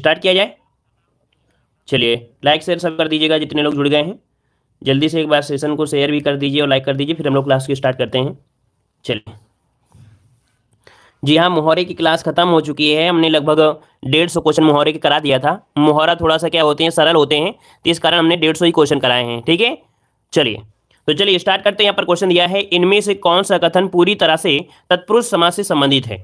start किया जाए चलिए लाइक शेयर सब कर दीजिएगा जितने लोग जुड़ गए हैं जल्दी से एक बार सेशन को शेयर भी कर दीजिए और लाइक कर दीजिए फिर हम लोग क्लास की स्टार्ट करते हैं चलिए जी हाँ मुहरे की क्लास खत्म हो चुकी है हमने लगभग डेढ़ सौ क्वेश्चन मुहरे के करा दिया था मुहरा थोड़ा सा क्या होते हैं सरल होते हैं तो इस कारण हमने डेढ़ सौ ही क्वेश्चन कराए हैं ठीक है चलिए तो चलिए स्टार्ट करते हैं यहाँ पर क्वेश्चन दिया है इनमें से कौन सा कथन पूरी तरह से तत्पुरुष समाज से संबंधित है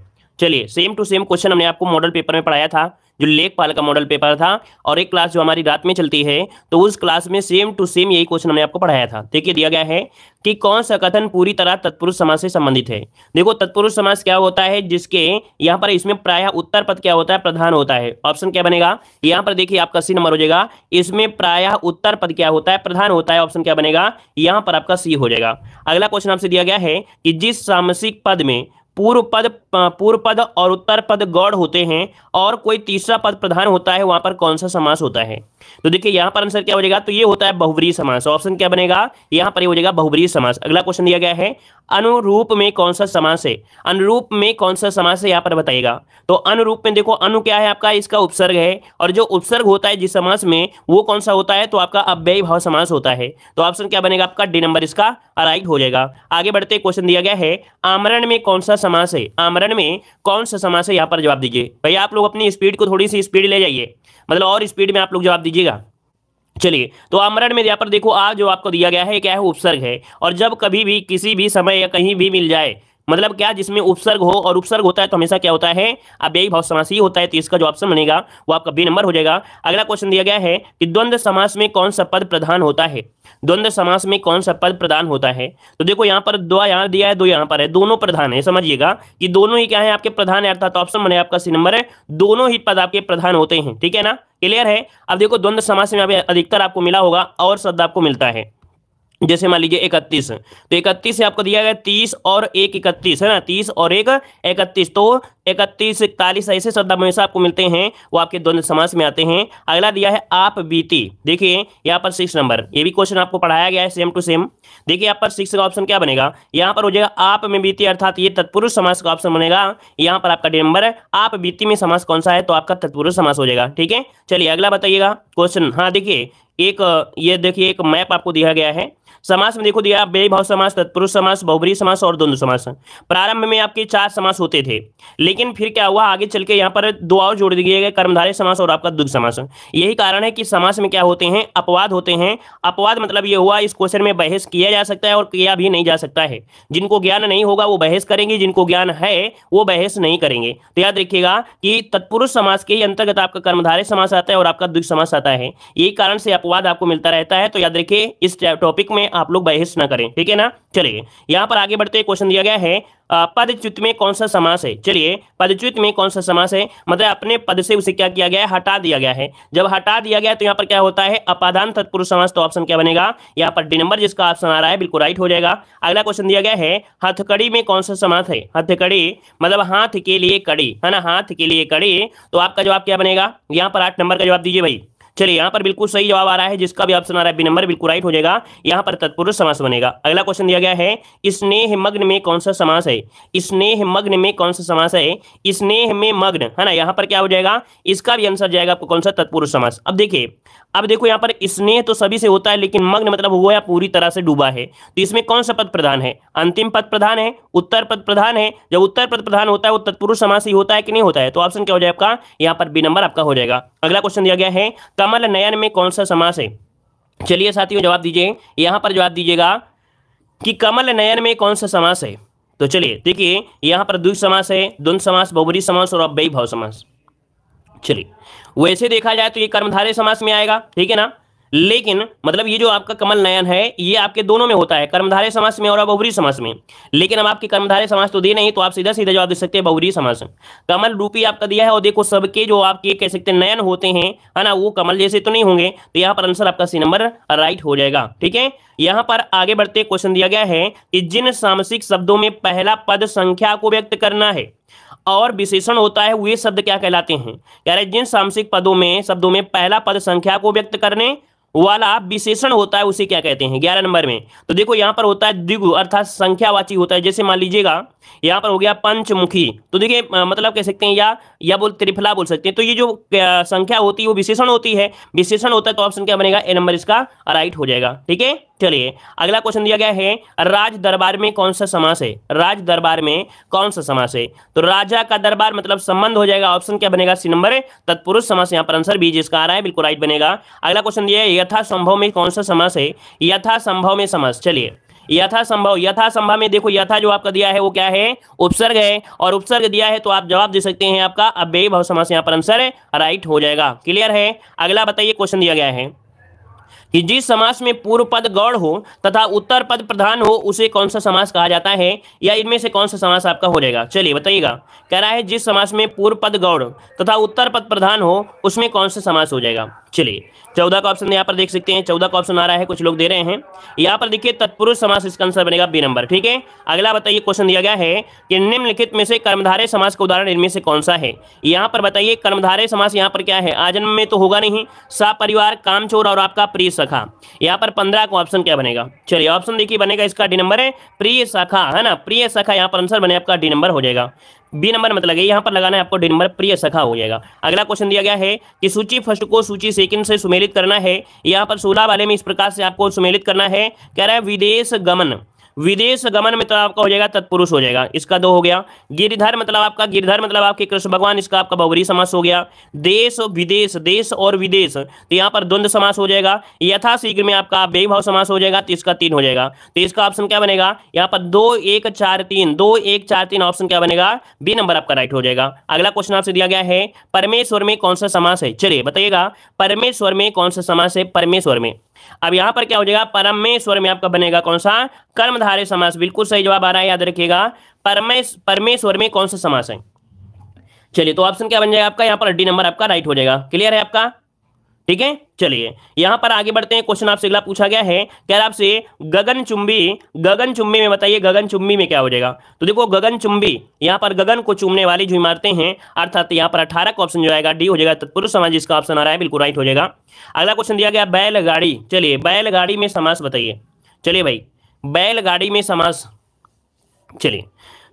चलिए सेम टू सेम क्वेश्चन हमने आपको मॉडल पेपर में पढ़ाया था जो लेखपाल का मॉडल पेपर था और एक क्लास जो हमारी रात में चलती है तो उस क्लास में सेम टू सेम यही क्वेश्चन हमने आपको पढ़ाया था देखिए दिया गया है कि कौन सा कथन पूरी तरह तत्पुरुष समाज से संबंधित है देखो तत्पुरुष समाज क्या होता है जिसके यहाँ पर इसमें प्राय उत्तर पद क्या होता है प्रधान होता है ऑप्शन क्या बनेगा यहाँ पर देखिए आपका सी नंबर हो जाएगा इसमें प्राय उत्तर पद क्या होता है प्रधान होता है ऑप्शन क्या बनेगा यहाँ पर आपका सी हो जाएगा अगला क्वेश्चन आपसे दिया गया है कि जिस सामसिक पद में पूर्व पद पूर्व पद और उत्तर पद गौड़ होते हैं और कोई तीसरा पद प्रधान होता है वहां पर कौन सा समास होता है तो देखिए यहां पर आंसर क्या हो जाएगा तो ये होता है बहुवरी समास ऑप्शन क्या बनेगा यहां पर ये हो जाएगा बहुवरी समास अगला क्वेश्चन दिया गया है अनुरूप में कौन सा समास है अनुरूप में कौन सा समास है यहां पर बताइएगा तो अनुरूप में देखो अनु क्या है आपका इसका उपसर्ग है और जो उपसर्ग होता है जिस समास में वो कौन सा होता है तो आपका अव्यय भाव समास होता है तो ऑप्शन क्या बनेगा आपका डी नंबर इसका राइट हो जाएगा आगे बढ़ते क्वेश्चन दिया गया है आमरण में कौन सा समास है आमरण में कौन सा समास है यहां पर जवाब दीजिए भाई आप लोग अपनी स्पीड को थोड़ी सी स्पीड ले जाइए मतलब और स्पीड में आप लोग जवाब दीजिए लीजिएगा चलिए तो आमरण में यहाँ पर देखो आ जो आपको दिया गया है क्या है उपसर्ग है और जब कभी भी किसी भी समय या कहीं भी मिल जाए मतलब क्या जिसमें उपसर्ग हो और उपसर्ग होता है तो हमेशा क्या होता है अव्ययी भाव समास ही होता है तो इसका जो ऑप्शन बनेगा वो आपका बी नंबर हो जाएगा अगला क्वेश्चन दिया गया है कि द्वंद्व समास में कौन सा पद प्रधान होता है द्वंद्व समास में कौन सा पद प्रधान होता है तो देखो यहाँ पर दो यहाँ दिया है दो यहाँ पर है दोनों प्रधान है समझिएगा कि दोनों ही क्या है आपके प्रधान अर्थात ऑप्शन बने आपका सी नंबर है दोनों ही पद आपके प्रधान होते हैं ठीक है ना क्लियर है अब देखो द्वंद्व समास में अधिकतर आपको मिला होगा और शब्द आपको मिलता है जैसे मान लीजिए इकतीस तो इकतीस से आपको दिया गया तीस और एक इकतीस है ना तीस और एक इकतीस तो इकतीस इकतालीस ऐसे शब्द हमेशा आपको मिलते हैं वो आपके दोनों समास में आते हैं अगला दिया है आप बीती देखिए यहाँ पर सिक्स नंबर ये भी क्वेश्चन आपको पढ़ाया गया है सेम टू सेम देखिए यहाँ पर सिक्स का ऑप्शन क्या बनेगा यहाँ पर हो जाएगा आप में बीती अर्थात ये तत्पुरुष समास का ऑप्शन बनेगा यहाँ पर आपका नंबर आप बीती में समास कौन सा है तो आपका तत्पुरुष समास हो जाएगा ठीक है चलिए अगला बताइएगा क्वेश्चन हाँ देखिए एक ये देखिए एक मैप आपको दिया गया है समास में देखो दिया व्यय भाव समास तत्पुरुष समास बहुबरी समास और द्वंद्व समास प्रारंभ में आपके चार समास होते थे लेकिन फिर क्या हुआ आगे चल के यहाँ पर दो और जोड़ दिए गए कर्मधारय समास और आपका दुग्ध समास यही कारण है कि समास में क्या होते हैं अपवाद होते हैं अपवाद मतलब ये हुआ इस क्वेश्चन में बहस किया जा सकता है और किया भी नहीं जा सकता है जिनको ज्ञान नहीं होगा वो बहस करेंगे जिनको ज्ञान है वो बहस नहीं करेंगे तो याद रखिएगा कि तत्पुरुष समास के अंतर्गत आपका कर्मधारय समास आता है और आपका दुग्ध समास आता है यही कारण से अपवाद आपको मिलता रहता है तो याद रखिए इस टॉपिक में आप लोग बहस ना करें ठीक है ना चलिए यहाँ पर आगे बढ़ते क्वेश्चन दिया गया है पदच्युत में कौन सा समास है चलिए पदच्युत में कौन सा समास है मतलब अपने पद से उसे क्या किया गया है हटा दिया गया है जब हटा दिया गया तो यहाँ पर क्या होता है अपादान तत्पुरुष समास तो ऑप्शन क्या बनेगा यहाँ पर डी नंबर जिसका ऑप्शन आ रहा है बिल्कुल राइट हो जाएगा अगला क्वेश्चन दिया गया है हथकड़ी में कौन सा समास है हथकड़ी मतलब हाथ के लिए कड़ी है ना हाथ के लिए कड़ी तो आपका जवाब क्या बनेगा यहाँ पर आठ नंबर का जवाब दीजिए भाई चलिए यहां पर बिल्कुल सही जवाब आ रहा है जिसका भी ऑप्शन आ रहा है बी नंबर बिल्कुल राइट हो जाएगा यहां पर तत्पुरुष समास बनेगा अगला क्वेश्चन दिया गया है स्नेह मग्न में कौन सा समास है स्नेह मग्न में कौन सा समास है स्नेह में मग्न है ना यहां पर क्या हो जाएगा इसका भी आंसर जाएगा आपको कौन सा तत्पुरुष समास अब देखिए अब देखो यहां पर स्नेह तो सभी से होता है लेकिन मग्न मतलब हुआ या पूरी तरह से डूबा है तो इसमें कौन सा पद प्रधान है अंतिम पद प्रधान है उत्तर पद प्रधान है जब उत्तर पद प्रधान होता है वो तत्पुरुष समास ही होता है कि नहीं होता है तो ऑप्शन क्या हो जाएगा आपका यहां पर बी नंबर आपका हो जाएगा अगला क्वेश्चन दिया गया है कमल नयन में कौन सा समास है चलिए साथियों जवाब दीजिए यहां पर जवाब दीजिएगा कि कमल नयन में कौन सा समास है तो चलिए देखिए यहां पर द्वि समास है द्वंद समास बहुबरी समास और अव्ययी भाव समास चलिए वैसे देखा जाए तो ये कर्मधारय समास में आएगा ठीक है ना लेकिन मतलब ये जो आपका कमल नयन है ये आपके दोनों में होता है कर्मधारे समाज में और बहुरी समाज में लेकिन हम आपके कर्मधारे समाज तो दे नहीं तो आप सीधा सीधा जवाब दे सकते हैं बहुरी समाज कमल रूपी आपका दिया है और देखो सबके जो आपके कह सकते हैं नयन होते हैं है ना वो कमल जैसे तो नहीं होंगे तो यहाँ पर आंसर आपका सी नंबर राइट हो जाएगा ठीक है यहाँ पर आगे बढ़ते क्वेश्चन दिया गया है कि जिन सामसिक शब्दों में पहला पद संख्या को व्यक्त करना है और विशेषण होता है वे शब्द क्या कहलाते हैं यार जिन सामसिक पदों में शब्दों में पहला पद संख्या को व्यक्त करने वाला विशेषण होता है उसे क्या कहते हैं ग्यारह नंबर में तो देखो यहां पर होता है द्विगु अर्थात संख्यावाची होता है जैसे मान लीजिएगा यहाँ पर हो गया पंचमुखी तो देखिए मतलब कह सकते हैं या या बोल त्रिफला बोल सकते हैं तो ये जो संख्या होती है वो विशेषण होती है विशेषण होता है तो ऑप्शन क्या बनेगा ए नंबर इसका राइट हो जाएगा ठीक है चलिए अगला क्वेश्चन दिया गया है राज दरबार में कौन सा समास है राज दरबार में कौन सा समास है तो राजा का दरबार मतलब संबंध हो जाएगा ऑप्शन क्या बनेगा सी नंबर तत्पुरुष समास यहाँ पर आंसर बी जिसका आ रहा है बिल्कुल राइट बनेगा अगला क्वेश्चन दिया है यथा संभव में कौन सा समास है यथा संभव में समास चलिए यथासंभव यथासंभव में देखो यथा जो आपका दिया है वो क्या है उपसर्ग है और उपसर्ग दिया है तो आप जवाब दे सकते हैं आपका अब्यय भाव समास यहाँ पर आंसर राइट हो जाएगा क्लियर है अगला बताइए क्वेश्चन दिया गया है कि जिस समास में पूर्व पद गौड़ हो तथा उत्तर पद प्रधान हो उसे कौन सा समास कहा जाता है या इनमें से कौन सा समास आपका हो जाएगा चलिए बताइएगा कह रहा है जिस समास में पूर्व पद गौड़ तथा उत्तर पद प्रधान हो उसमें कौन सा समास हो जाएगा चलिए चौदह का ऑप्शन यहाँ पर देख सकते हैं चौदह का ऑप्शन आ रहा है कुछ लोग दे रहे हैं यहाँ पर देखिए तत्पुरुष समास इसका आंसर बनेगा बी नंबर ठीक है अगला बताइए क्वेश्चन दिया गया है कि निम्नलिखित में से कर्मधारय समास का उदाहरण इनमें से कौन सा है यहाँ पर बताइए कर्मधारय समास यहाँ पर क्या है आजन्म में तो होगा नहीं सा परिवार कामचोर और आपका प्रिय शाखा यहाँ पर पंद्रह को ऑप्शन क्या बनेगा चलिए ऑप्शन देखिए बनेगा इसका डी नंबर है प्रिय शाखा है ना प्रिय शाखा यहाँ पर आंसर बने आपका डी नंबर हो जाएगा बी नंबर मतलब लगे यहाँ पर लगाना है आपको डी नंबर प्रिय सखा हो जाएगा अगला क्वेश्चन दिया गया है कि सूची फर्स्ट को सूची सेकंड से सुमेलित करना है यहाँ पर सोलह वाले में इस प्रकार से आपको सुमेलित करना है कह रहा है विदेश गमन विदेश गमन में तो आपका हो जाएगा तत्पुरुष हो जाएगा इसका दो हो गया गिरधर मतलब आपका गिरधर मतलब आपके कृष्ण भगवान इसका आपका बहुरी समास हो गया देश विदेश देश और विदेश तो यहाँ पर द्वंद्व समास हो जाएगा यथाशीघ्र में आपका बेभाव समास हो जाएगा तो इसका तीन हो जाएगा तो इसका ऑप्शन क्या बनेगा यहाँ पर दो एक चार तीन दो एक चार तीन ऑप्शन क्या बनेगा बी नंबर आपका राइट हो जाएगा अगला क्वेश्चन आपसे दिया गया है परमेश्वर में कौन सा समास है चलिए बताइएगा परमेश्वर में कौन सा समास है परमेश्वर में अब यहां पर क्या हो जाएगा परमेश्वर में आपका बनेगा कौन सा कर्मधारे समास बिल्कुल सही जवाब आ रहा है याद रखिएगा परमेश परमेश्वर में कौन सा समास है चलिए तो ऑप्शन क्या बन जाएगा आपका यहां पर डी नंबर आपका राइट हो जाएगा क्लियर है आपका ठीक है चलिए यहां पर आगे बढ़ते हैं क्वेश्चन आपसे अगला पूछा गया है कह आपसे गगन चुंबी में बताइए गगन चुंबी में क्या हो जाएगा तो देखो गगन चुंबी यहां पर गगन को चुमने वाली जो इमारतें हैं अर्थात यहां पर अठारह का ऑप्शन जो आएगा डी हो जाएगा तत्पुरुष समाज इसका ऑप्शन आ रहा है बिल्कुल राइट हो जाएगा अगला क्वेश्चन दिया गया बैलगाड़ी चलिए बैलगाड़ी में समास बताइए चलिए भाई बैलगाड़ी में समास चलिए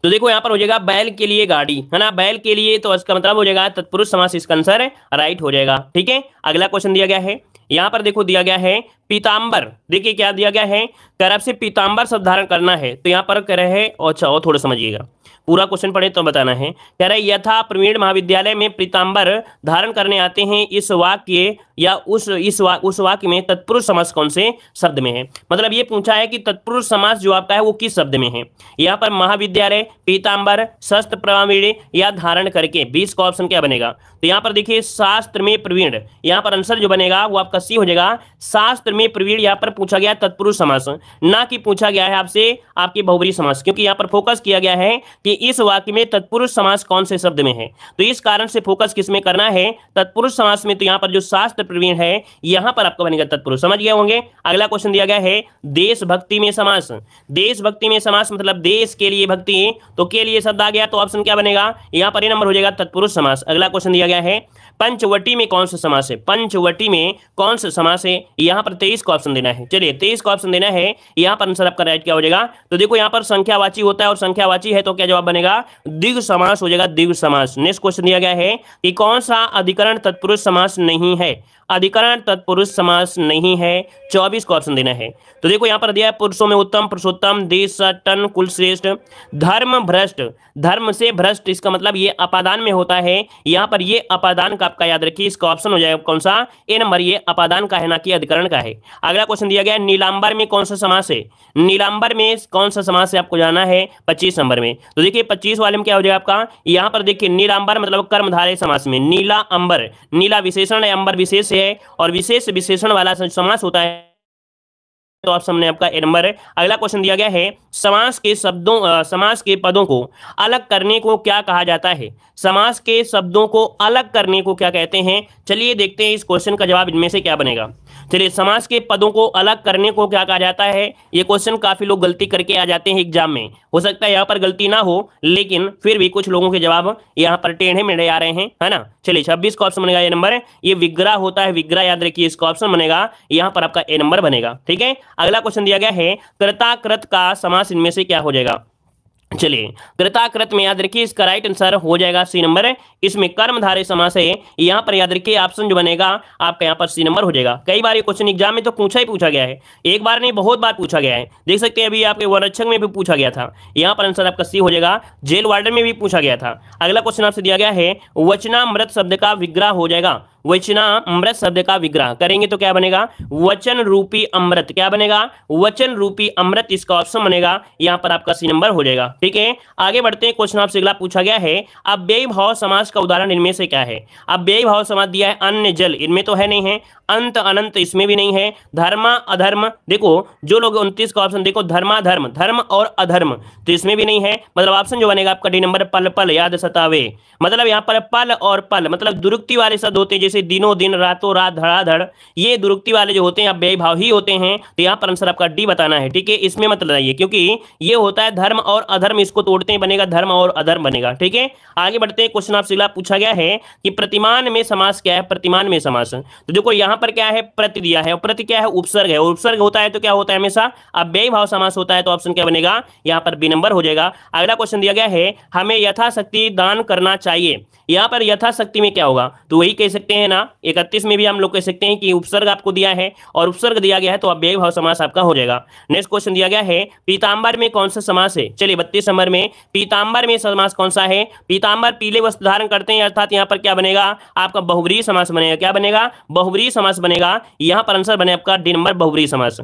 तो देखो यहाँ पर हो जाएगा बैल के लिए गाड़ी है ना बैल के लिए तो इसका मतलब हो जाएगा तत्पुरुष समास इसका आंसर राइट हो जाएगा ठीक है अगला क्वेश्चन दिया गया है यहाँ पर देखो दिया गया है पीताम्बर देखिए क्या दिया गया है कर से पीताम्बर शब्द धारण करना है तो यहाँ पर कह रहे हैं अच्छा और थोड़ा समझिएगा पूरा क्वेश्चन पढ़े तो बताना है कह रहे यथा प्रवीण महाविद्यालय में प्रीताम्बर धारण करने आते हैं इस वाक्य या उस इस वा, उस वाक्य में तत्पुरुष समास कौन से शब्द में है मतलब ये पूछा है कि तत्पुरुष समास जो आपका है वो किस शब्द में है यहाँ पर महाविद्यालय पीताम्बर शस्त्र प्रवीण या धारण करके बीस का ऑप्शन क्या बनेगा तो यहाँ पर देखिए शास्त्र में प्रवीण यहाँ पर आंसर जो बनेगा वो आपका सी हो जाएगा शास्त्र में प्रवीण यहाँ पर पूछा गया तत्पुरुष समास ना कि पूछा गया है आपसे आपके बहुबरी समास क्योंकि यहाँ पर फोकस किया गया है कि कि इस वाक्य में तत्पुरुष समास कौन से शब्द में है तो इस कारण से फोकस किस में करना है तत्पुरुष समास में तो यहाँ पर जो शास्त्र प्रवीण है यहाँ पर आपका बनेगा तत्पुरुष समझ गए होंगे अगला क्वेश्चन दिया गया है देशभक्ति में समास देशभक्ति में समास मतलब देश के लिए भक्ति तो के लिए शब्द आ गया तो ऑप्शन क्या बनेगा यहाँ पर ही नंबर हो जाएगा तत्पुरुष समास अगला क्वेश्चन दिया गया है पंचवटी में कौन सा समास है पंचवटी में कौन सा समास है यहां पर तेईस का ऑप्शन देना है चलिए तेईस का ऑप्शन देना है यहां पर आंसर आपका राइट क्या हो जाएगा तो देखो यहां पर संख्यावाची होता है और संख्यावाची है तो क्या जवाब बनेगा दिग्व समास हो जाएगा दिग्व समास नेक्स्ट क्वेश्चन दिया गया है कि कौन सा अधिकरण तत्पुरुष समास नहीं है अधिकरण तत्पुरुष समास नहीं है चौबीस का ऑप्शन देना है तो देखो यहां पर दिया है पुरुषों में उत्तम पुरुषोत्तम देश टन कुल श्रेष्ठ धर्म भ्रष्ट धर्म से भ्रष्ट इसका मतलब ये अपादान में होता है यहां पर ये अपादान का आपका याद रखिए इसका ऑप्शन हो जाएगा कौन सा ए नंबर ये अपादान का है ना कि अधिकरण का है अगला क्वेश्चन दिया गया नीलांबर में कौन सा समास है नीलांबर में कौन सा समास है आपको जाना है पच्चीस नंबर में तो देखिए पच्चीस वाले में क्या हो जाएगा आपका यहाँ पर देखिए नीलांबर मतलब कर्मधारे समास में नीला अंबर नीला विशेषण अंबर विशेष है और विशेष विशेषण वाला समास होता है तो आप सामने आपका ए नंबर है अगला क्वेश्चन दिया गया है समास के शब्दों समास के पदों को अलग करने को क्या कहा जाता है समास के शब्दों को अलग करने को क्या कहते हैं चलिए देखते हैं इस क्वेश्चन का जवाब इनमें से क्या बनेगा चलिए समास के पदों को अलग करने को क्या कहा जाता है ये क्वेश्चन काफी लोग गलती करके आ जाते हैं एग्जाम में हो सकता है यहाँ पर गलती ना हो लेकिन फिर भी कुछ लोगों के जवाब यहाँ पर टेढ़े मेढ़े आ रहे हैं है ना चलिए छब्बीस का ऑप्शन बनेगा ये नंबर ये विग्रह होता है विग्रह याद रखिए इसका ऑप्शन बनेगा यहाँ पर आपका ए नंबर बनेगा ठीक है अगला क्वेश्चन दिया गया है कृताकृत का समास इनमें से क्या हो जाएगा चलिए कृताकृत में याद रखिए इसका राइट आंसर हो जाएगा सी नंबर इसमें कर्मधारे समास है यहाँ पर याद रखिए ऑप्शन जो बनेगा आपका यहाँ पर सी नंबर हो जाएगा कई बार ये क्वेश्चन एग्जाम में तो पूछा ही पूछा गया है एक बार नहीं बहुत बार पूछा गया है देख सकते हैं अभी आपके वरक्षक में भी पूछा गया था यहाँ पर आंसर आपका सी हो जाएगा जेल वार्डन में भी पूछा गया था अगला क्वेश्चन आपसे दिया गया है मृत शब्द का विग्रह हो जाएगा वचना अमृत शब्द का विग्रह करेंगे तो क्या बनेगा वचन रूपी अमृत क्या बनेगा वचन रूपी अमृत इसका ऑप्शन बनेगा यहां पर आपका सी नंबर हो जाएगा ठीक है आगे बढ़ते हैं क्वेश्चन आपसे अगला पूछा गया है व्यय भाव समाज का उदाहरण इनमें से क्या है व्यय भाव समाज दिया है अन्य जल इनमें तो है नहीं है अंत अनंत इसमें भी नहीं है धर्म अधर्म देखो जो लोग उन्तीस का ऑप्शन देखो धर्मा धर्म धर्म और अधर्म तो इसमें भी नहीं है मतलब ऑप्शन जो बनेगा आपका डी नंबर पल पल याद सतावे मतलब यहाँ पर पल और पल मतलब दुरुक्ति वाले शब्द होते हैं से दिनों दिन रातों रात धड़ाधड़ ये दुरुक्ति वाले जो होते हैं अब भाव ही होते हैं तो यहाँ पर आंसर आपका डी बताना है ठीक है इसमें मत लगाइए क्योंकि ये होता है धर्म और अधर्म इसको तोड़ते ही बनेगा धर्म और अधर्म बनेगा ठीक है आगे बढ़ते हैं क्वेश्चन आपसे पूछा गया है कि प्रतिमान में समास क्या है प्रतिमान में समास तो देखो यहाँ पर क्या है प्रति दिया है प्रति क्या है उपसर्ग है उपसर्ग होता है तो क्या होता है हमेशा अव्यय भाव समास होता है तो ऑप्शन क्या बनेगा यहाँ पर बी नंबर हो जाएगा अगला क्वेश्चन दिया गया है हमें यथाशक्ति दान करना चाहिए यहाँ पर यथाशक्ति में क्या होगा तो वही कह सकते हैं हैं ना इकतीस में भी हम लोग कह सकते हैं कि उपसर्ग आपको दिया है और उपसर्ग दिया गया है तो अव्यय भाव समास आपका हो जाएगा नेक्स्ट क्वेश्चन दिया गया है पीताम्बर में कौन सा समास है चलिए बत्तीस नंबर में पीताम्बर में समास कौन सा है पीताम्बर पीले वस्त्र धारण करते हैं अर्थात यहाँ पर क्या बनेगा आपका बहुवरी समास बनेगा क्या बनेगा बहुवरी समास बनेगा यहाँ पर आंसर बने आपका डी नंबर बहुवरी समास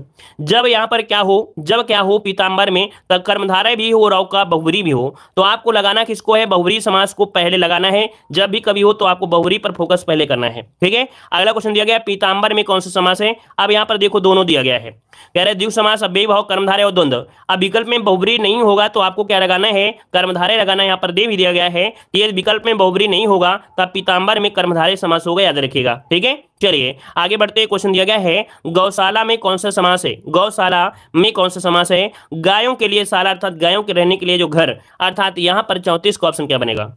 जब यहाँ पर क्या हो जब क्या हो पीताम्बर में तब कर्मधारा भी हो राव का बहुवरी भी हो तो आपको लगाना किसको है बहुवरी समास को पहले लगाना है जब भी कभी हो तो आपको बहुवरी पर फोकस पहले करना है करना है ठीक है अगला क्वेश्चन दिया गया पीताम्बर में कौन सा समास है अब यहाँ पर देखो दोनों दिया गया है कह रहे द्विग समास अब भाव कर्मधारे और द्वंद अब विकल्प में बहुबरी नहीं होगा तो आपको क्या लगाना है कर्मधारे लगाना यहाँ पर दे भी दिया गया है कि यदि विकल्प में बहुबरी नहीं होगा तो पीताम्बर में कर्मधारे समास होगा याद रखिएगा ठीक है चलिए आगे बढ़ते क्वेश्चन दिया गया है गौशाला में कौन सा समास है गौशाला में कौन सा समास है गायों के लिए साला अर्थात गायों के रहने के लिए जो घर अर्थात यहां पर चौंतीस का ऑप्शन क्या बनेगा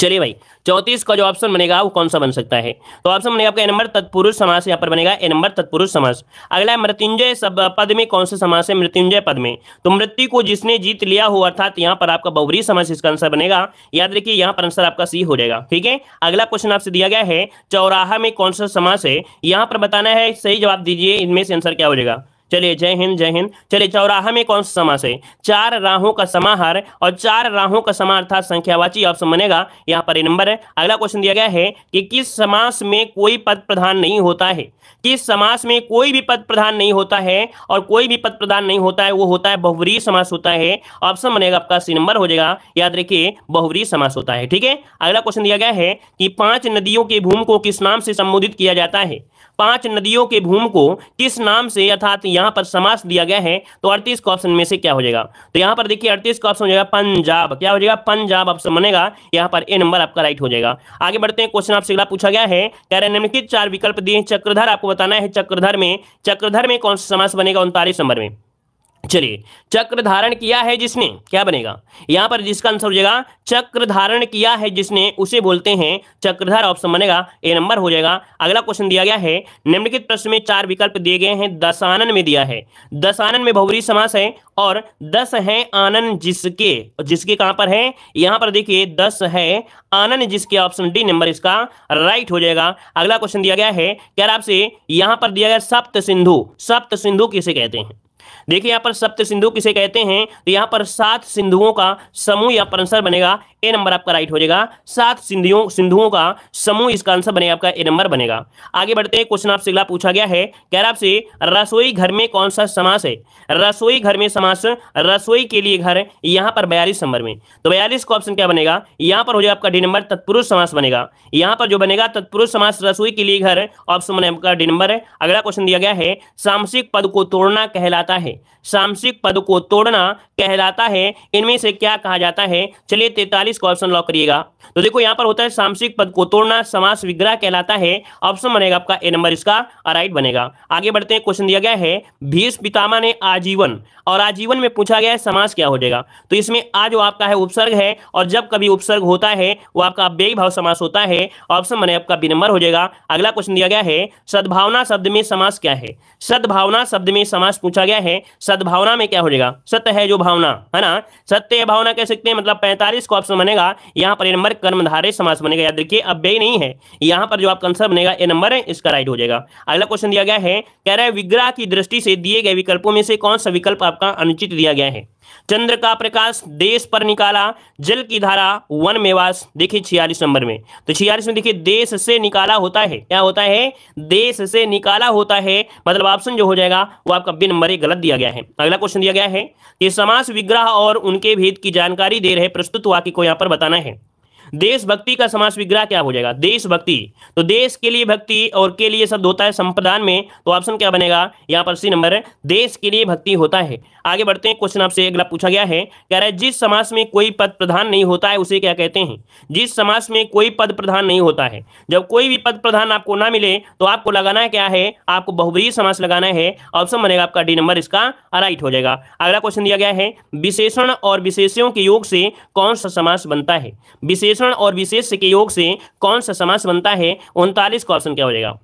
चलिए भाई चौतीस का जो ऑप्शन बनेगा वो कौन सा बन सकता है तो ऑप्शन बनेगा आपका नंबर तत्पुरुष समास यहाँ पर बनेगा ए नंबर तत्पुरुष समास अगला मृत्युंजय पद में कौन सा समास है मृत्युंजय पद में तो मृत्यु को जिसने जीत लिया हो अर्थात यहाँ पर आपका बहुरी समास इसका आंसर बनेगा याद रखिए यहाँ पर आंसर आपका सी हो जाएगा ठीक है अगला क्वेश्चन आपसे दिया गया है चौराहा में कौन सा समास है यहाँ पर बताना है सही जवाब दीजिए इनमें से आंसर क्या हो जाएगा चलिए जय हिंद जय हिंद चलिए चौराहा में कौन सा समास है चार राहों का समाहार और चार राहों का समाहार संख्यावाची ऑप्शन बनेगा यहाँ पर नंबर है अगला क्वेश्चन दिया गया है कि किस समास में कोई पद प्रधान नहीं होता है किस समास में कोई भी पद प्रधान नहीं होता है और कोई भी पद प्रधान नहीं होता है वो होता है बहुवरी समास होता है ऑप्शन बनेगा आपका सी नंबर हो जाएगा याद रखिए बहुवरी समास होता है ठीक है अगला क्वेश्चन दिया गया है कि पांच नदियों के भूमि को किस नाम से संबोधित किया जाता है पांच नदियों के भूमि को किस नाम से अर्थात यहां पर समास दिया गया है तो अड़तीस का ऑप्शन में से क्या हो जाएगा तो यहां पर देखिए अड़तीस का ऑप्शन हो जाएगा पंजाब क्या हो जाएगा पंजाब ऑप्शन बनेगा यहां पर ए नंबर आपका राइट हो जाएगा आगे बढ़ते हैं क्वेश्चन आपसे अगला पूछा गया है कह रहे निम्नलिखित चार विकल्प दिए चक्रधर आपको बताना है चक्रधर में चक्रधर में कौन सा समास बनेगा उनतालीस नंबर में चलिए चक्र धारण किया है जिसने क्या बनेगा यहां पर जिसका आंसर हो जाएगा चक्र धारण किया है जिसने उसे बोलते हैं चक्रधार ऑप्शन बनेगा ए नंबर हो जाएगा अगला क्वेश्चन दिया गया है निम्नलिखित प्रश्न में चार विकल्प दिए गए हैं दशानन में दिया है आनंद में बहुवरी समास है और दस है आनंद जिसके जिसके कहां पर है यहां पर देखिए दस है आनंद जिसके ऑप्शन डी नंबर इसका राइट हो जाएगा अगला क्वेश्चन दिया गया है क्या आपसे यहां पर दिया गया सप्त सिंधु सप्त सिंधु किसे कहते हैं देखिए यहाँ पर सप्त सिंधु किसे कहते हैं तो यहाँ पर सात सिंधुओं का समूह या पर आंसर बनेगा ए नंबर आपका राइट हो जाएगा सात सिंधुओं सिंधुओं का समूह इसका आंसर बनेगा आपका ए नंबर बनेगा आगे बढ़ते हैं क्वेश्चन आपसे अगला पूछा गया है कह रहा आपसे रसोई घर में कौन सा समास है रसोई घर में समास रसोई के लिए घर यहाँ पर बयालीस नंबर में तो बयालीस का ऑप्शन क्या बनेगा यहाँ पर हो जाएगा आपका डी नंबर तत्पुरुष समास बनेगा यहाँ पर जो बनेगा तत्पुरुष समास रसोई के लिए घर ऑप्शन बने आपका डी नंबर अगला क्वेश्चन दिया गया है सामसिक पद को तोड़ना कहलाता है सामसिक पद को तोड़ना कहलाता है इनमें से क्या कहा जाता है चलिए तैतालीस का ऑप्शन लॉक करिएगा तो देखो यहां पर होता है सामसिक पद को तोड़ना समास विग्रह कहलाता है ऑप्शन बनेगा आपका ए नंबर इसका राइट बनेगा आगे बढ़ते हैं क्वेश्चन दिया गया है भीष पितामा ने आजीवन और आजीवन में पूछा गया है समास क्या हो जाएगा तो इसमें आज जो आपका है उपसर्ग है और जब कभी उपसर्ग होता है वो आपका अव्ययी भाव समास होता है ऑप्शन बने आपका बी नंबर हो जाएगा अगला क्वेश्चन दिया गया है सद्भावना शब्द में समास क्या है सद्भावना शब्द में समास पूछा गया है सद्भावना में क्या हो जाएगा सत्य है जो भावना है ना सत्य भावना कह सकते हैं मतलब पैंतालीस को ऑप्शन बनेगा यहाँ पर नंबर कर्मधारे समास बनेगा याद रखिए अब व्यय नहीं है यहाँ पर जो आपका आंसर बनेगा ए नंबर है इसका राइट हो जाएगा अगला क्वेश्चन दिया गया है कह रहे हैं विग्रह की दृष्टि से दिए गए विकल्पों में से कौन सा विकल्प आपका अनुचित दिया गया है चंद्र का प्रकाश देश पर निकाला जल की धारा वन में वास देखिए छियालीस नंबर में तो छियालीस में देखिए देश से निकाला होता है क्या होता है देश से निकाला होता है मतलब ऑप्शन जो हो जाएगा वो आपका बिन नंबर गलत दिया दिया गया है अगला क्वेश्चन दिया गया है कि समास विग्रह और उनके भेद की जानकारी दे रहे प्रस्तुत वाक्य को यहाँ पर बताना है देशभक्ति का समास विग्रह क्या हो जाएगा देशभक्ति तो देश के लिए भक्ति और के लिए शब्द होता है संप्रदान में तो ऑप्शन क्या बनेगा यहाँ पर सी नंबर है देश के लिए भक्ति होता है आगे बढ़ते हैं क्वेश्चन आपसे अगला पूछा गया है कह रहा है जिस समास में कोई पद प्रधान नहीं होता है उसे क्या कहते हैं जिस समास में कोई पद प्रधान नहीं होता है जब कोई भी पद प्रधान आपको ना मिले तो आपको लगाना क्या है आपको बहुवरी समास लगाना है ऑप्शन बनेगा आपका डी नंबर इसका राइट हो जाएगा अगला क्वेश्चन दिया गया है विशेषण और विशेषों के योग से कौन सा समास बनता है विशेष विशेषण और विशेष के योग से कौन सा समास बनता है उनतालीस का ऑप्शन क्या हो जाएगा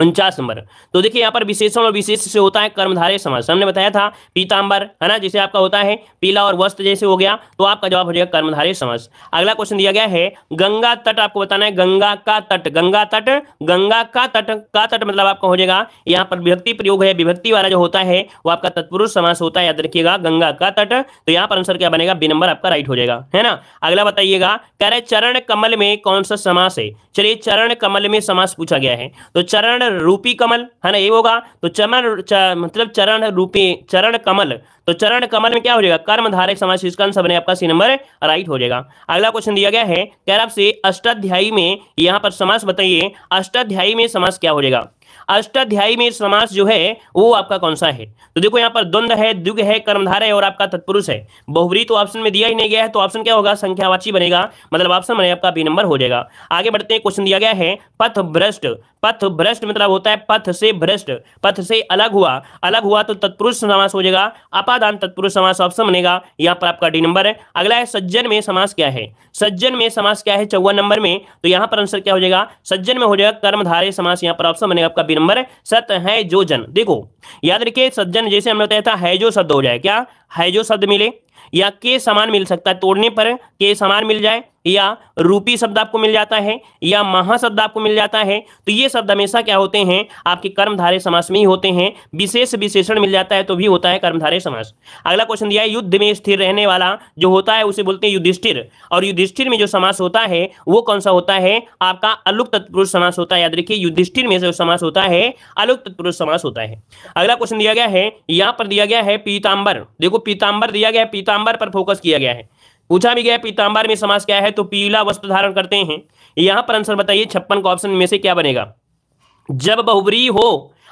उनचास नंबर तो देखिए यहाँ पर विशेषण और विशेष से होता है कर्मधारय समाज हमने बताया था पीताम्बर है ना जिसे आपका होता है पीला और वस्त्र जैसे हो गया तो आपका जवाब हो जाएगा कर्मधारय समाज अगला क्वेश्चन दिया गया है गंगा तट आपको बताना है गंगा का तट गंगा तट गंगा का तट का तट मतलब आपका हो जाएगा यहाँ पर विभक्ति प्रयोग है विभक्ति वाला जो होता है वो आपका तत्पुरुष समास होता है याद रखिएगा गंगा का तट तो यहाँ पर आंसर क्या बनेगा बी नंबर आपका राइट हो जाएगा है ना अगला बताइएगा कह रहे चरण कमल में कौन सा समास है चलिए चरण कमल में समास पूछा गया है तो चरण रूपी कमल है ना ये होगा तो चमन च, मतलब चरण रूपी चरण कमल तो चरण कमल में क्या हो जाएगा कर्म समाज इसका बने आपका सी नंबर राइट हो जाएगा अगला क्वेश्चन दिया गया है कह आपसे अष्टाध्यायी में यहाँ पर समास बताइए अष्टाध्यायी में समास क्या हो जाएगा अष्टाध्यायी में समास जो है वो आपका कौन सा है तो देखो यहाँ पर द्वंद है दुग है कर्मधार है और आपका तत्पुरुष है बहुवरी तो ऑप्शन में दिया ही नहीं गया है तो ऑप्शन क्या होगा संख्यावाची बनेगा मतलब ऑप्शन बने आपका बी नंबर हो जाएगा आगे बढ़ते हैं क्वेश्चन दिया गया है पथ भ्रष्ट पथ भ्रष्ट मतलब होता है पथ से भ्रष्ट पथ से अलग हुआ अलग हुआ तो तत्पुरुष समास हो जाएगा अपादान तत्पुरुष समास ऑप्शन बनेगा यहाँ पर आपका डी नंबर है अगला है सज्जन में समास क्या है सज्जन में समास क्या है चौवन नंबर में तो यहाँ पर आंसर क्या हो जाएगा सज्जन में हो जाएगा कर्मधारे समास यहाँ पर ऑप्शन बनेगा आपका बी नंबर सत है जो जन देखो याद रखिए सज्जन जैसे हमने बताया था है जो शब्द हो जाए क्या है जो शब्द मिले या के समान मिल सकता है तोड़ने पर के समान मिल जाए या रूपी शब्द आपको मिल जाता है या महाशब्द आपको मिल जाता है तो ये शब्द हमेशा क्या होते हैं आपके कर्मधारे समास में ही होते हैं विशेष विशेषण मिल जाता है तो भी होता है कर्मधारे समास अगला क्वेश्चन दिया है युद्ध में स्थिर रहने वाला जो होता है उसे बोलते हैं युधिष्ठिर और युधिष्ठिर में जो समास होता है वो कौन सा होता है आपका अलुक तत्पुरुष समास होता है याद रखिए युधिष्ठिर में जो समास होता है अलुक तत्पुरुष समास होता है अगला क्वेश्चन दिया गया है यहाँ पर दिया गया है पीताम्बर देखो पीताम्बर दिया गया है पीताम्बर पर फोकस किया गया है पूछा भी गया पीताम्बर में समास क्या है तो पीला वस्त्र धारण करते हैं यहां पर आंसर बताइए छप्पन का ऑप्शन में से क्या बनेगा जब बहुबरी हो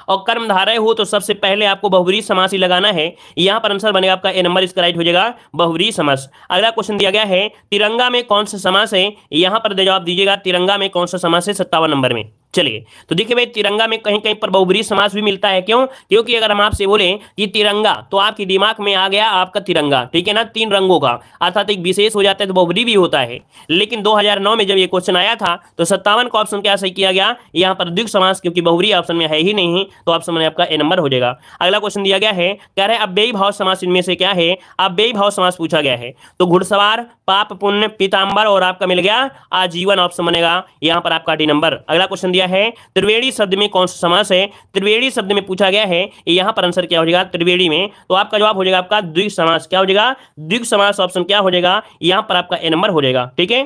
और कर्म धारा हो तो सबसे पहले आपको बहुवरी समास ही लगाना है यहां पर आंसर बनेगा आपका ए नंबर इसका राइट हो जाएगा बहुवरी समास अगला क्वेश्चन दिया गया है तिरंगा में कौन सा समास है यहां पर जवाब दीजिएगा तिरंगा में कौन सा समास है सत्तावन नंबर में चलिए तो देखिए भाई तिरंगा में कहीं कहीं पर बहुबरी समास भी मिलता है क्यों क्योंकि अगर हम आपसे बोले कि तिरंगा तो आपके दिमाग में आ गया आपका तिरंगा ठीक है ना तीन रंगों का अर्थात एक विशेष हो जाता है तो बहुबरी भी होता है लेकिन 2009 में जब ये क्वेश्चन आया था तो सत्तावन का ऑप्शन क्या सही किया गया यहाँ पर द्विक समास क्योंकि बहुबरी ऑप्शन में है ही नहीं तो ऑप्शन में आपका ए नंबर हो जाएगा अगला क्वेश्चन दिया गया है कह रहे अब भाव समास इनमें से क्या है अब भाव समास पूछा गया है तो घुड़सवार पाप पुण्य पीताम्बर और आपका मिल गया आजीवन ऑप्शन बनेगा यहाँ पर आपका डी नंबर अगला क्वेश्चन दिया है त्रिवेणी शब्द में कौन सा समास है त्रिवेणी शब्द में पूछा गया है यहां पर आंसर क्या हो जाएगा त्रिवेणी में तो आपका जवाब हो जाएगा आपका द्विग समास क्या हो जाएगा द्विग समास ऑप्शन क्या हो जाएगा यहां पर आपका ए नंबर हो जाएगा ठीक है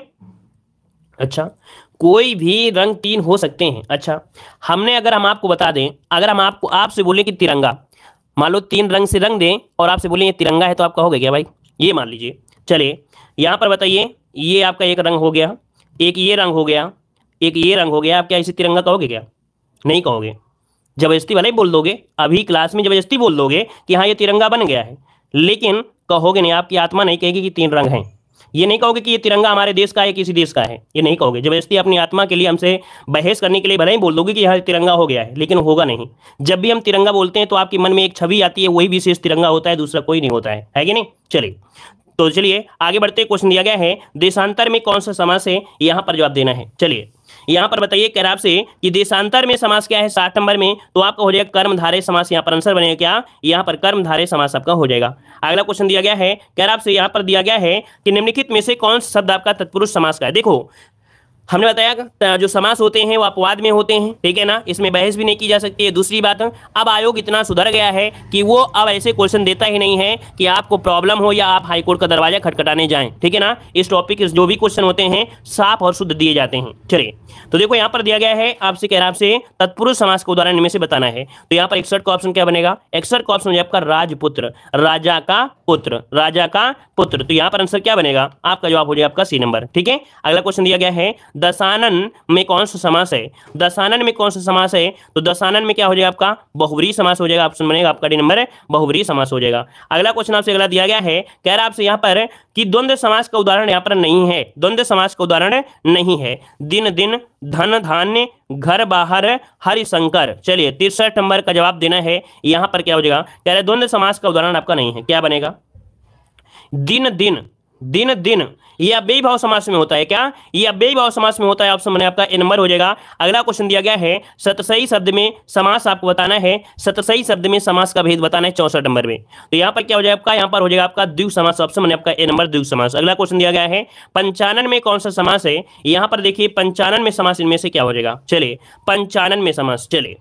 अच्छा कोई भी रंग तीन हो सकते हैं अच्छा हमने अगर हम आपको बता दें अगर हम आपको आपसे बोले कि तिरंगा मान लो तीन रंग से रंग दें और आपसे बोले ये तिरंगा है तो आप कहोगे क्या भाई ये मान लीजिए चलिए यहाँ पर बताइए ये आपका एक रंग हो गया एक ये रंग हो गया एक ये रंग हो गया आप क्या इसे तिरंगा कहोगे क्या नहीं कहोगे जबरदस्ती भले ही बोल दोगे अभी क्लास में जबरदस्ती बोल दोगे कि हाँ ये तिरंगा बन गया है लेकिन कहोगे नहीं आपकी आत्मा नहीं कहेगी कि तीन रंग हैं ये नहीं कहोगे कि ये तिरंगा हमारे देश का है किसी देश का है ये नहीं कहोगे जबरदस्ती अपनी आत्मा के लिए हमसे बहस करने के लिए भले ही बोल दोगे कि यहाँ तिरंगा हो गया है लेकिन होगा नहीं जब भी हम तिरंगा बोलते हैं तो आपके मन में एक छवि आती है वही विशेष तिरंगा होता है दूसरा कोई नहीं होता है है कि नहीं चलिए तो चलिए आगे बढ़ते क्वेश्चन दिया गया है देशांतर में कौन सा समास है यहाँ पर जवाब देना है चलिए यहाँ पर बताइए कह रहा आपसे कि देशांतर में समास क्या है सात नंबर में तो आपका हो जाएगा कर्मधारे समास यहाँ पर आंसर बनेगा क्या यहाँ पर कर्मधारे समास आपका हो जाएगा अगला क्वेश्चन दिया गया है कह रहा आपसे यहाँ पर दिया गया है कि निम्नलिखित में से कौन सा शब्द आपका तत्पुरुष समास का है देखो हमने बताया जो समास होते हैं वो अपवाद में होते हैं ठीक है ना इसमें बहस भी नहीं की जा सकती है दूसरी बात अब आयोग इतना सुधर गया है कि वो अब ऐसे क्वेश्चन देता ही नहीं है कि आपको प्रॉब्लम हो या आप हाईकोर्ट का दरवाजा खटखटाने जाएं ठीक है ना इस टॉपिक जो भी क्वेश्चन होते हैं साफ और शुद्ध दिए जाते हैं चलिए तो देखो यहाँ पर दिया गया है आपसे कह रहा है तत्पुरुष समास का उदाहरण इनमें से बताना है तो यहाँ पर इकसठ का ऑप्शन क्या बनेगा इकसठ का ऑप्शन आपका राजपुत्र राजा का पुत्र राजा का पुत्र तो यहाँ पर आंसर क्या बनेगा आपका जवाब हो जाएगा आपका सी नंबर ठीक है अगला क्वेश्चन दिया गया है दशानन में कौन सा समास है दशानन में कौन सा समास है तो दशानन में क्या हो जाएगा आपका बहुवरी समास हो जाएगा ऑप्शन बनेगा आपका डी नंबर बहुवरी समास हो जाएगा अगला क्वेश्चन आपसे अगला दिया गया है कह रहा है आपसे यहाँ पर कि द्वंद्व समास का उदाहरण यहाँ पर नहीं है द्वंद्व समास का उदाहरण नहीं है दिन दिन धन धान्य घर बाहर हरि शंकर चलिए तिरसठ नंबर का जवाब देना है यहां पर क्या हो जाएगा कह रहे द्वंद्व समास का उदाहरण आपका नहीं है क्या बनेगा दिन दिन दिन दिन ये अव्ययी भाव समास में होता है क्या ये अव्ययी भाव समास में होता है ऑप्शन बने आपका नंबर हो जाएगा अगला क्वेश्चन दिया गया है सतसई शब्द में समास आपको बताना है सतसई शब्द में समास का भेद बताना है चौसठ नंबर में तो यहाँ पर क्या हो जाएगा आपका यहाँ पर हो जाएगा आपका द्विग समास ऑप्शन बने आपका ए नंबर द्विग समास अगला क्वेश्चन दिया गया है पंचानन में कौन सा समास है यहाँ पर देखिए पंचानन में समास इनमें से क्या हो जाएगा चलिए पंचानन में समास चलिए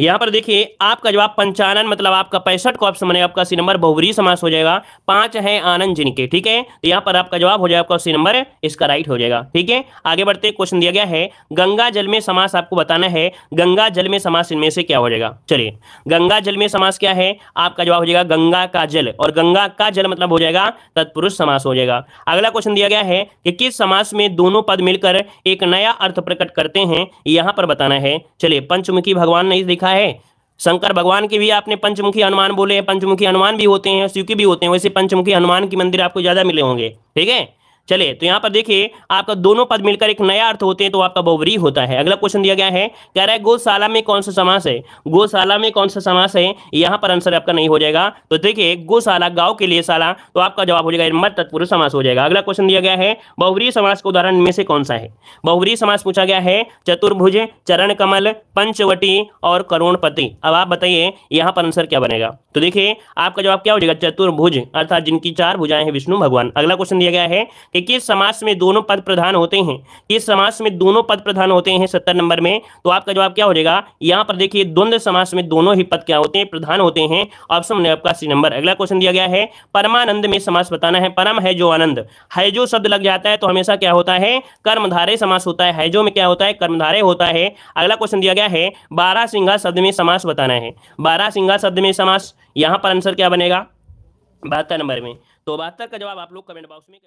यहाँ पर देखिए आपका जवाब पंचानन मतलब आपका पैंसठ को ऑप्शन बनेगा आपका सी नंबर बहुवरी समास हो जाएगा पांच है आनंद जिनके ठीक है तो यहाँ पर आपका जवाब हो जाएगा आपका सी नंबर इसका राइट हो जाएगा ठीक है आगे बढ़ते क्वेश्चन दिया गया है गंगा जल में समास आपको बताना है गंगा जल में समास इनमें से क्या हो जाएगा चलिए गंगा जल में समास क्या है आपका जवाब हो जाएगा गंगा का जल और गंगा का जल मतलब हो जाएगा तत्पुरुष समास हो जाएगा अगला क्वेश्चन दिया गया है कि किस समास में दोनों पद मिलकर एक नया अर्थ प्रकट करते हैं यहां पर बताना है चलिए पंचमुखी भगवान नहीं लिखा है शंकर भगवान के भी आपने पंचमुखी हनुमान बोले हैं पंचमुखी हनुमान भी होते हैं शिव के भी होते हैं वैसे पंचमुखी हनुमान के मंदिर आपको ज़्यादा मिले होंगे ठीक है चले तो यहां पर देखिए आपका दोनों पद मिलकर एक नया अर्थ होते हैं तो आपका बहुवरी होता है अगला क्वेश्चन दिया गया है कह रहा है गोशाला में कौन सा समास है गोशाला में कौन सा समास है यहां पर आंसर आपका नहीं हो जाएगा तो देखिए गोशाला गांव के लिए साला तो आपका जवाब हो जाएगा मत तत्पुरुष समास हो जाएगा अगला क्वेश्चन दिया गया है बहुवरी समास का उदाहरण में से कौन सा है बहुवरी समास पूछा गया है चतुर्भुज चरण कमल पंचवटी और करोड़पति अब आप बताइए यहां पर आंसर क्या बनेगा तो देखिए आपका जवाब क्या हो जाएगा चतुर्भुज अर्थात जिनकी चार भुजाएं हैं विष्णु भगवान अगला क्वेश्चन दिया गया है कि देखिए समास में दोनों पद प्रधान होते हैं ये समास में दोनों पद प्रधान होते हैं सत्तर नंबर में तो आपका जवाब क्या हो जाएगा यहाँ पर देखिए द्वंद्व समास में दोनों ही पद क्या होते हैं प्रधान होते हैं ऑप्शन आपका सी नंबर अगला क्वेश्चन दिया गया है परमानंद में समास बताना है परम है जो आनंद है जो शब्द लग जाता है तो हमेशा क्या होता है कर्मधारे समास होता है हैजो में क्या होता है कर्मधारे होता है अगला क्वेश्चन दिया गया है बारह सिंगा शब्द में समास बताना है बारह सिंगा शब्द में समास यहाँ पर आंसर क्या बनेगा बहत्तर नंबर में तो बहत्तर का जवाब आप लोग कमेंट बॉक्स में